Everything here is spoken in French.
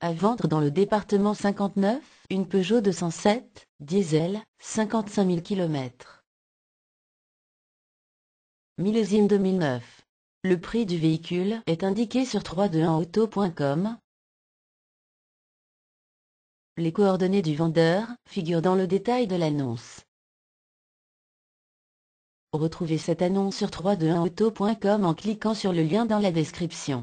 À vendre dans le département 59, une Peugeot 207, diesel, 55 000 km. Millésime 2009. Le prix du véhicule est indiqué sur 321auto.com. Les coordonnées du vendeur figurent dans le détail de l'annonce. Retrouvez cette annonce sur 321auto.com en cliquant sur le lien dans la description.